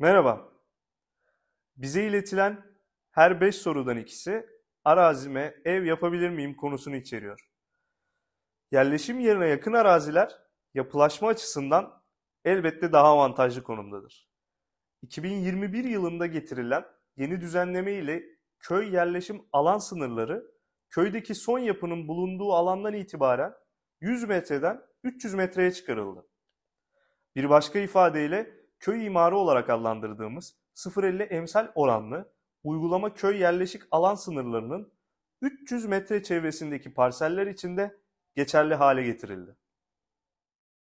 Merhaba. Bize iletilen her 5 sorudan ikisi arazime ev yapabilir miyim konusunu içeriyor. Yerleşim yerine yakın araziler yapılaşma açısından elbette daha avantajlı konumdadır. 2021 yılında getirilen yeni düzenleme ile köy yerleşim alan sınırları köydeki son yapının bulunduğu alandan itibaren 100 metreden 300 metreye çıkarıldı. Bir başka ifadeyle köy imarı olarak adlandırdığımız 0.50 emsal oranlı uygulama köy yerleşik alan sınırlarının 300 metre çevresindeki parseller içinde geçerli hale getirildi.